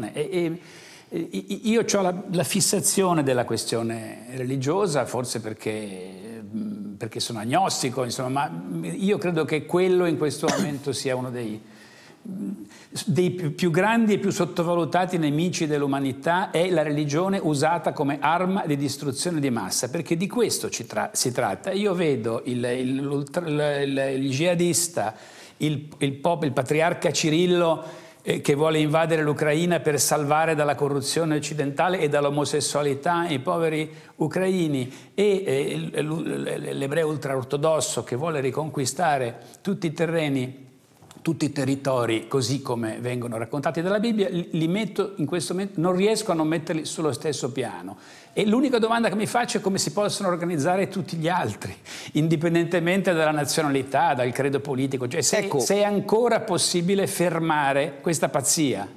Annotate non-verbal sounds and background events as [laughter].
E, e, io ho la, la, fissazione della questione religiosa, forse perché, perché, sono agnostico, insomma, ma io credo che quello in questo momento [coughs] sia uno dei, dei più grandi e più sottovalutati nemici dell'umanità è la religione usata come arma di distruzione di massa, perché di questo tra, si tratta. Io vedo il, il, il, il jihadista, il patriarca Cirillo che vuole invadere l'Ucraina per salvare dalla corruzione occidentale e dall'omosessualità i poveri ucraini e eh, l'ebreo ultraortodosso che vuole riconquistare tutti i terreni tutti i territori così come vengono raccontati dalla Bibbia, li metto in questo momento, non riesco a non metterli sullo stesso piano. E l'unica domanda che mi faccio è come si possono organizzare tutti gli altri, [laughs] indipendentemente dalla nazionalità, dal credo politico, cioè se, ecco. se è ancora possibile fermare questa pazzia.